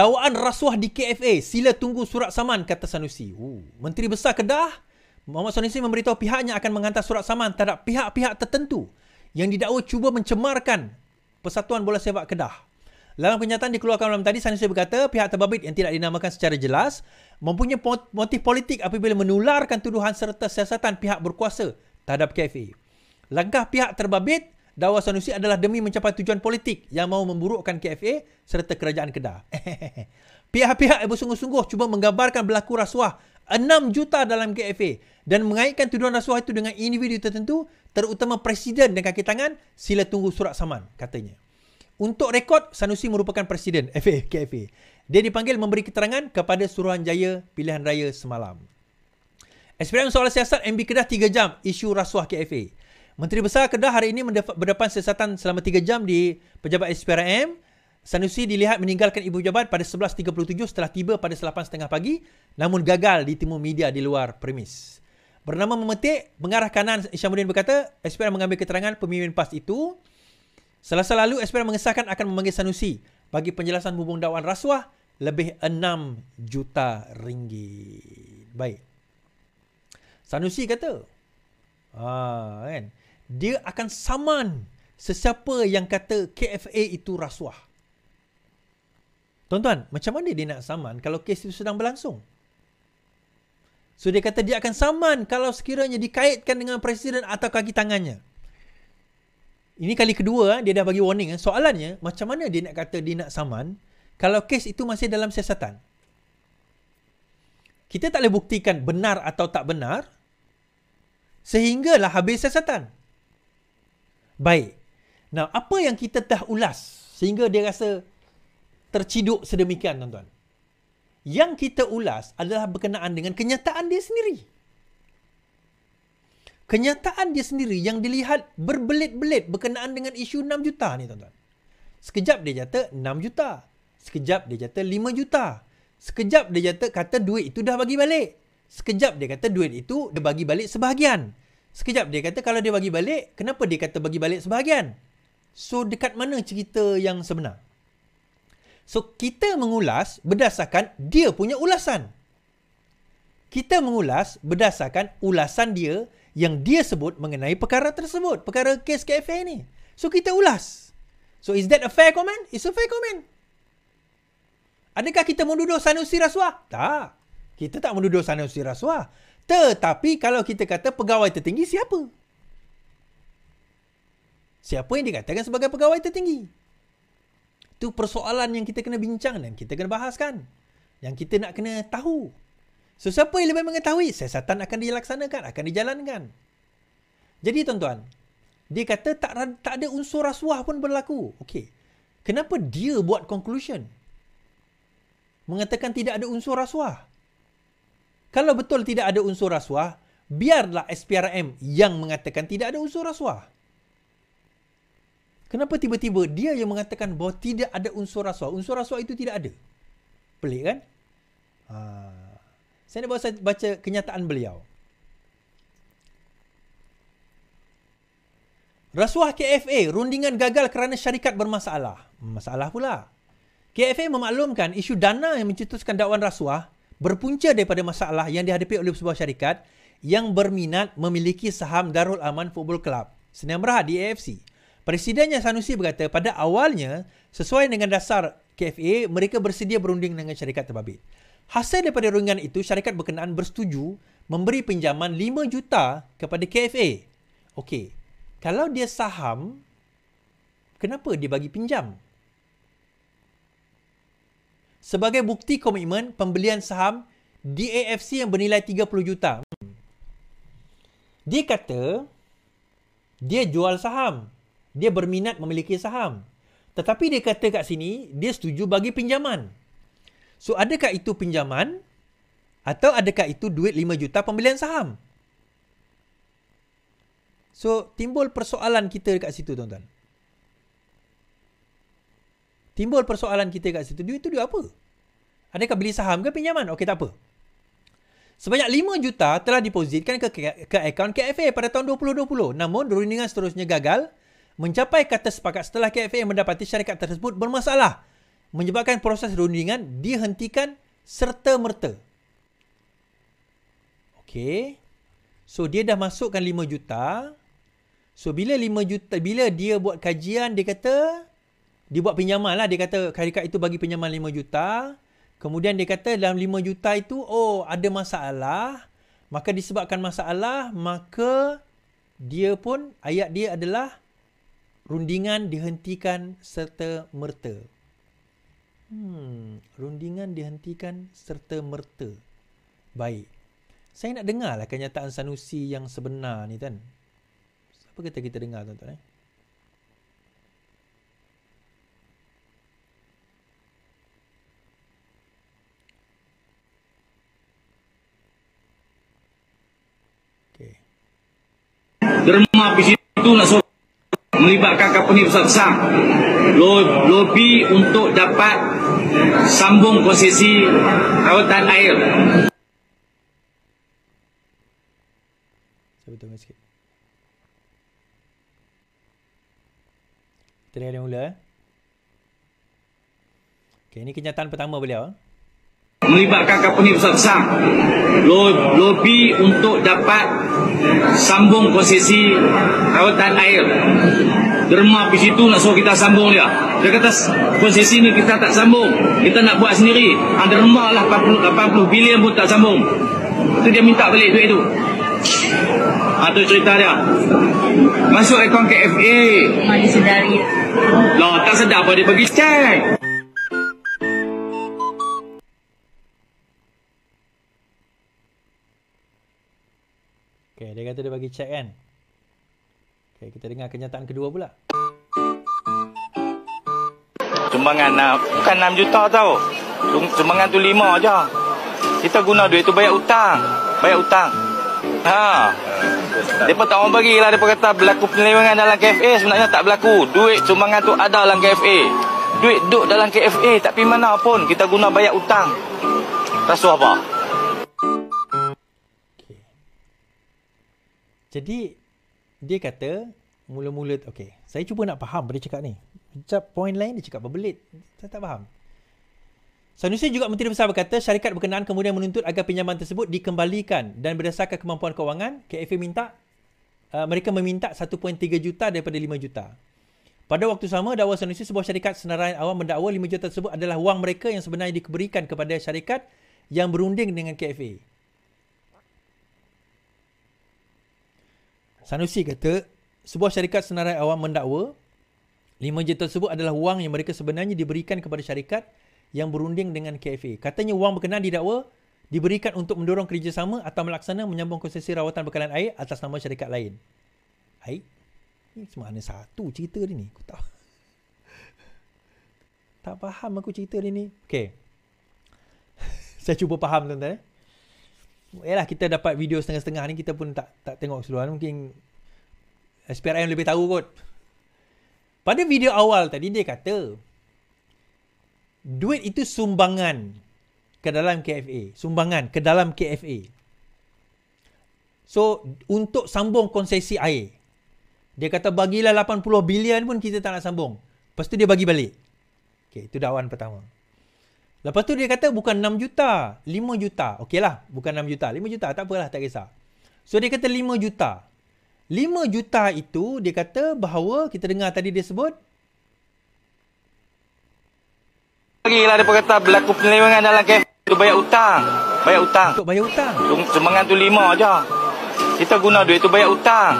Dawaan rasuah di KFA, sila tunggu surat saman, kata Sanusi. Ooh. Menteri Besar Kedah, Muhammad Sanusi memberitahu pihaknya akan menghantar surat saman terhadap pihak-pihak tertentu yang didakwa cuba mencemarkan Persatuan Bola Sepak Kedah. Dalam kenyataan dikeluarkan malam tadi, Sanusi berkata pihak terbabit yang tidak dinamakan secara jelas mempunyai motif politik apabila menularkan tuduhan serta siasatan pihak berkuasa terhadap KFA. Langkah pihak terbabit dakwah Sanusi adalah demi mencapai tujuan politik yang mahu memburukkan KFA serta kerajaan Kedah. Pihak-pihak yang bersungguh-sungguh cuba menggambarkan berlaku rasuah 6 juta dalam KFA dan mengaitkan tuduhan rasuah itu dengan individu tertentu terutama presiden dan kaki tangan sila tunggu surat saman katanya. Untuk rekod, Sanusi merupakan presiden FA, KFA. Dia dipanggil memberi keterangan kepada Suruhanjaya Pilihan Raya semalam. SPM soal siasat MB Kedah 3 jam isu rasuah KFA. Menteri Besar Kedah hari ini berdepan siasatan selama 3 jam di pejabat SPRM. Sanusi dilihat meninggalkan ibu jabat pada 11.37 setelah tiba pada 8.30 pagi namun gagal ditemu media di luar premis. Bernama memetik, pengarah kanan Isyamuddin berkata SPRM mengambil keterangan pemimpin PAS itu. Selasa lalu SPRM mengesahkan akan memanggil Sanusi bagi penjelasan hubung dakwaan rasuah lebih 6 juta ringgit. Baik. Sanusi kata. Ah, kan dia akan saman sesiapa yang kata KFA itu rasuah. Tuan-tuan, macam mana dia nak saman kalau kes itu sedang berlangsung? So dia kata dia akan saman kalau sekiranya dikaitkan dengan presiden atau kaki tangannya. Ini kali kedua eh, dia dah bagi warning. Eh. Soalannya, macam mana dia nak kata dia nak saman kalau kes itu masih dalam siasatan? Kita tak boleh buktikan benar atau tak benar sehinggalah habis siasatan. Baik. nah apa yang kita telah ulas sehingga dia rasa terciduk sedemikian, tuan-tuan? Yang kita ulas adalah berkenaan dengan kenyataan dia sendiri. Kenyataan dia sendiri yang dilihat berbelit-belit berkenaan dengan isu 6 juta ni, tuan-tuan. Sekejap dia kata 6 juta. Sekejap dia kata 5 juta. Sekejap dia kata kata duit itu dah bagi balik. Sekejap dia kata duit itu dia bagi balik sebahagian. Sekejap dia kata kalau dia bagi balik, kenapa dia kata bagi balik sebahagian? So dekat mana cerita yang sebenar? So kita mengulas berdasarkan dia punya ulasan. Kita mengulas berdasarkan ulasan dia yang dia sebut mengenai perkara tersebut, perkara kes KFA ni. So kita ulas. So is that a fair comment? It's a fair comment. Adakah kita menduduh Sanusi Rasuah? Tak. Kita tak menduduh Sanusi Rasuah. Tetapi kalau kita kata pegawai tertinggi siapa? Siapa yang dikatakan sebagai pegawai tertinggi? Itu persoalan yang kita kena bincang dan kita kena bahaskan. Yang kita nak kena tahu. So siapa yang lebih mengetahui siasatan akan dilaksanakan, akan dijalankan. Jadi tuan-tuan, dia kata tak, tak ada unsur rasuah pun berlaku. Okey. Kenapa dia buat conclusion? Mengatakan tidak ada unsur rasuah. Kalau betul tidak ada unsur rasuah, biarlah SPRM yang mengatakan tidak ada unsur rasuah. Kenapa tiba-tiba dia yang mengatakan bahawa tidak ada unsur rasuah? Unsur rasuah itu tidak ada. Pelik kan? Ha. Saya nak baca kenyataan beliau. Rasuah KFA, rundingan gagal kerana syarikat bermasalah. Masalah pula. KFA memaklumkan isu dana yang mencetuskan dakwaan rasuah berpunca daripada masalah yang dihadapi oleh sebuah syarikat yang berminat memiliki saham Darul Aman Football Club, Senyum Berhad di AFC. Presidennya Sanusi berkata pada awalnya sesuai dengan dasar KFA mereka bersedia berunding dengan syarikat terbabit. Hasil daripada rundingan itu syarikat berkenaan bersetuju memberi pinjaman 5 juta kepada KFA. Okey. Kalau dia saham kenapa dia bagi pinjam? sebagai bukti komitmen pembelian saham DAFC yang bernilai 30 juta. Dia kata dia jual saham. Dia berminat memiliki saham. Tetapi dia kata kat sini dia setuju bagi pinjaman. So adakah itu pinjaman atau adakah itu duit 5 juta pembelian saham? So timbul persoalan kita dekat situ tuan-tuan. Timbul persoalan kita kat situ. Duit tu duit apa? Adakah beli saham ke pinjaman? Okey tak apa. Sebanyak 5 juta telah depositkan ke, ke, ke akaun KFA pada tahun 2020. Namun rundingan seterusnya gagal mencapai kata sepakat setelah KFA mendapati syarikat tersebut bermasalah menyebabkan proses rundingan dihentikan serta merta. Okey. So dia dah masukkan 5 juta. So bila 5 juta bila dia buat kajian dia kata dia buat pinjaman lah. Dia kata credit card itu bagi pinjaman 5 juta. Kemudian dia kata dalam 5 juta itu, oh ada masalah. Maka disebabkan masalah, maka dia pun, ayat dia adalah rundingan dihentikan serta merta. Hmm, rundingan dihentikan serta merta. Baik. Saya nak dengarlah kenyataan Sanusi yang sebenar ni, Tuan. Apa kata kita dengar, Tuan-Tuan, eh? derma di situ nak suruh melibatkan kapunyi besar-besar lobby untuk dapat sambung posisi rawatan air saya betul sikit kita dah ada mula eh. Okay, ini kenyataan pertama beliau eh. melibatkan kapunyi besar-besar lobby untuk dapat sambung posisi rawatan air derma di situ nak suruh kita sambung dia dia kata posisi ni kita tak sambung kita nak buat sendiri ha, derma lah 80, 80 bilion pun tak sambung Itu dia minta balik duit itu. atau ah, ha, cerita dia masuk ekon ke FA? sedari lah tak sedar apa dia bagi cek kata dia bagi check kan. Okay, kita dengar kenyataan kedua pula. Sumbangan uh, bukan 6 juta tau. Sumbangan tu 5 aja. Kita guna duit tu bayar hutang. Bayar hutang. Ha. Depa tak bagi bagilah depa kata berlaku penyelewengan dalam KFA sebenarnya tak berlaku. Duit sumbangan tu ada dalam KFA. Duit duduk dalam KFA Tapi mana pun kita guna bayar hutang. Rasuah apa? Jadi dia kata mula-mula okey, saya cuba nak faham apa cakap ni. Cakap point lain dia cakap berbelit. Saya tak faham. Sanusi juga Menteri Besar berkata syarikat berkenaan kemudian menuntut agar pinjaman tersebut dikembalikan dan berdasarkan kemampuan kewangan, KFA minta uh, mereka meminta 1.3 juta daripada 5 juta. Pada waktu sama, dakwa Sanusi sebuah syarikat senarai awam mendakwa 5 juta tersebut adalah wang mereka yang sebenarnya diberikan kepada syarikat yang berunding dengan KFA. Sanusi kata, sebuah syarikat senarai awam mendakwa lima juta tersebut adalah wang yang mereka sebenarnya diberikan kepada syarikat yang berunding dengan KFA. Katanya wang berkenaan didakwa diberikan untuk mendorong kerjasama atau melaksana menyambung konsesi rawatan bekalan air atas nama syarikat lain. Air? Ini cuma ada satu cerita dia ni. Aku tak tak faham aku cerita dia ni. Okay. Saya cuba faham tuan-tuan. Eh? Yalah kita dapat video setengah-setengah ni kita pun tak tak tengok seluruh mungkin SPRM lebih tahu kot. Pada video awal tadi dia kata duit itu sumbangan ke dalam KFA, sumbangan ke dalam KFA. So untuk sambung konsesi air. Dia kata bagilah 80 bilion pun kita tak nak sambung. Lepas tu dia bagi balik. Okay, itu dakwaan pertama. Lepas tu dia kata bukan 6 juta, 5 juta. Okeylah, bukan 6 juta, 5 juta tak apalah, tak kisah. So dia kata 5 juta. 5 juta itu dia kata bahawa kita dengar tadi dia sebut lagi Bagilah dia kata berlaku penyelewengan dalam kes untuk bayar hutang. Bayar hutang. Untuk bayar hutang. Sumbangan tu 5 aja. Kita guna duit tu bayar hutang.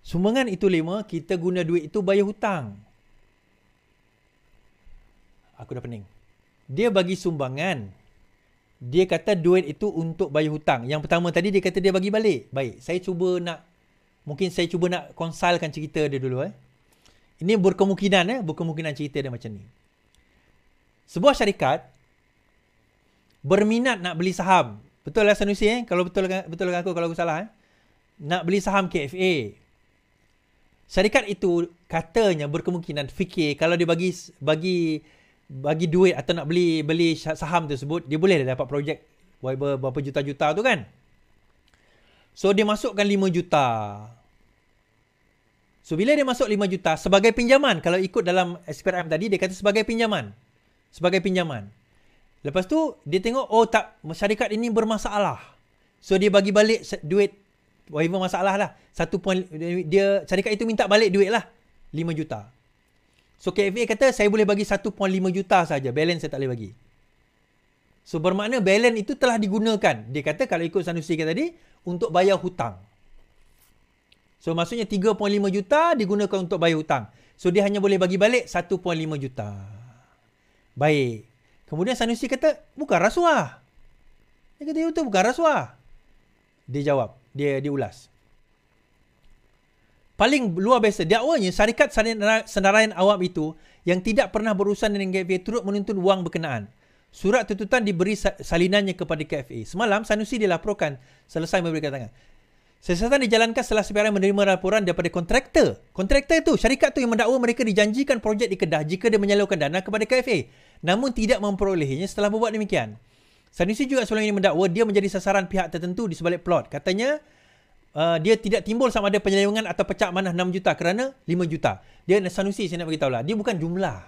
Sumbangan itu 5, kita guna duit itu bayar hutang. Aku dah pening dia bagi sumbangan. Dia kata duit itu untuk bayar hutang. Yang pertama tadi dia kata dia bagi balik. Baik, saya cuba nak mungkin saya cuba nak konsalkan cerita dia dulu eh. Ini berkemungkinan eh, berkemungkinan cerita dia macam ni. Sebuah syarikat berminat nak beli saham. Betul lah Sanusi eh? Kalau betul betul aku kalau aku salah eh. Nak beli saham KFA. Syarikat itu katanya berkemungkinan fikir kalau dia bagi bagi bagi duit atau nak beli beli saham tersebut dia boleh lah dapat projek berapa juta-juta tu kan so dia masukkan 5 juta so bila dia masuk 5 juta sebagai pinjaman kalau ikut dalam SPRM tadi dia kata sebagai pinjaman sebagai pinjaman lepas tu dia tengok oh tak syarikat ini bermasalah so dia bagi balik duit whatever masalah lah satu poin dia syarikat itu minta balik duit lah 5 juta So KFA kata saya boleh bagi 1.5 juta saja, balance saya tak boleh bagi. So bermakna balance itu telah digunakan. Dia kata kalau ikut Sanusi kata tadi untuk bayar hutang. So maksudnya 3.5 juta digunakan untuk bayar hutang. So dia hanya boleh bagi balik 1.5 juta. Baik. Kemudian Sanusi kata bukan rasuah. Dia kata itu ya bukan rasuah. Dia jawab, dia diulas paling luar biasa. Di awalnya, syarikat senarai awam itu yang tidak pernah berurusan dengan KFA turut menuntut wang berkenaan. Surat tuntutan diberi salinannya kepada KFA. Semalam, Sanusi dilaporkan selesai memberikan tangan. Siasatan dijalankan setelah sebarang menerima laporan daripada kontraktor. Kontraktor itu, syarikat itu yang mendakwa mereka dijanjikan projek di Kedah jika dia menyalurkan dana kepada KFA. Namun tidak memperolehnya setelah berbuat demikian. Sanusi juga sebelum ini mendakwa dia menjadi sasaran pihak tertentu di sebalik plot. Katanya, uh, dia tidak timbul sama ada penyelewengan atau pecah mana 6 juta kerana 5 juta. Dia Sanusi saya nak beritahu lah. Dia bukan jumlah.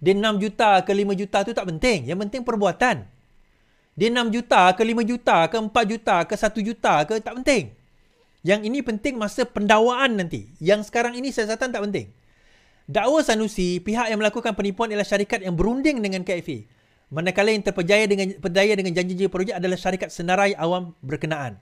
Dia 6 juta ke 5 juta tu tak penting. Yang penting perbuatan. Dia 6 juta ke 5 juta ke 4 juta ke 1 juta ke tak penting. Yang ini penting masa pendawaan nanti. Yang sekarang ini siasatan tak penting. Dakwa Sanusi, pihak yang melakukan penipuan ialah syarikat yang berunding dengan KFA. Manakala yang terpedaya dengan, dengan janji-janji projek adalah syarikat senarai awam berkenaan.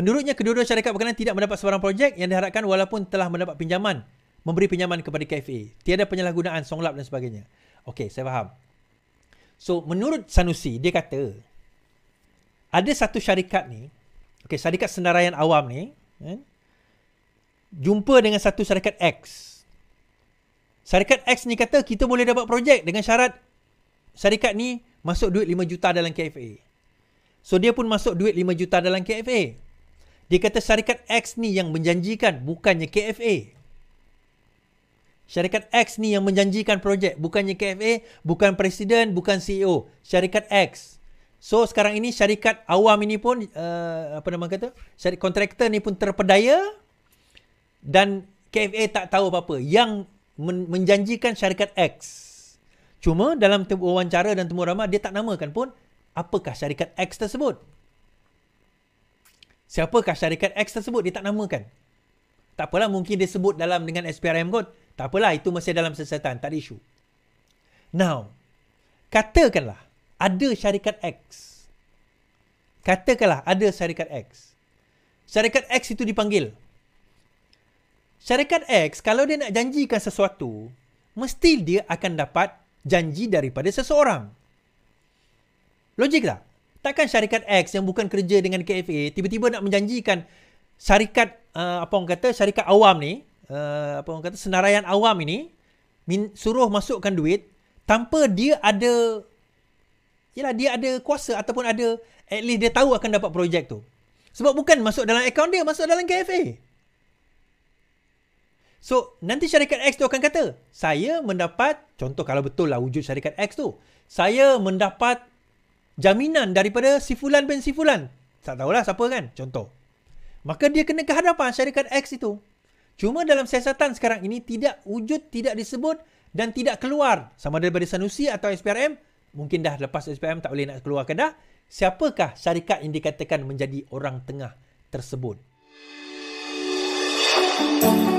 Menurutnya, kedua-dua syarikat berkenaan tidak mendapat sebarang projek yang diharapkan walaupun telah mendapat pinjaman, memberi pinjaman kepada KFA. Tiada penyalahgunaan, songlap dan sebagainya. Okey, saya faham. So, menurut Sanusi, dia kata, ada satu syarikat ni, okay, syarikat senaraian awam ni, eh, jumpa dengan satu syarikat X. Syarikat X ni kata, kita boleh dapat projek dengan syarat syarikat ni masuk duit 5 juta dalam KFA. So, dia pun masuk duit 5 juta dalam KFA. Dia kata syarikat X ni yang menjanjikan bukannya KFA. Syarikat X ni yang menjanjikan projek bukannya KFA, bukan presiden, bukan CEO, syarikat X. So sekarang ini syarikat awam ini pun uh, apa nama kata? Syarikat kontraktor ni pun terpedaya dan KFA tak tahu apa-apa yang men- menjanjikan syarikat X. Cuma dalam wawancara dan temu ramah dia tak namakan pun apakah syarikat X tersebut siapakah syarikat X tersebut dia tak namakan tak apalah mungkin dia sebut dalam dengan SPRM kot tak apalah itu masih dalam sesetan tak ada isu now katakanlah ada syarikat X katakanlah ada syarikat X syarikat X itu dipanggil syarikat X kalau dia nak janjikan sesuatu mesti dia akan dapat janji daripada seseorang logik tak takkan syarikat X yang bukan kerja dengan KFA tiba-tiba nak menjanjikan syarikat uh, apa orang kata syarikat awam ni uh, apa orang kata senaraian awam ini min, suruh masukkan duit tanpa dia ada yalah dia ada kuasa ataupun ada at least dia tahu akan dapat projek tu sebab bukan masuk dalam akaun dia masuk dalam KFA So nanti syarikat X tu akan kata Saya mendapat Contoh kalau betul lah wujud syarikat X tu Saya mendapat jaminan daripada Sifulan bin Sifulan. Tak tahulah siapa kan? Contoh. Maka dia kena ke hadapan syarikat X itu. Cuma dalam siasatan sekarang ini tidak wujud, tidak disebut dan tidak keluar. Sama ada daripada Sanusi atau SPRM. Mungkin dah lepas SPRM tak boleh nak keluar ke dah. Siapakah syarikat yang dikatakan menjadi orang tengah tersebut? Thank you.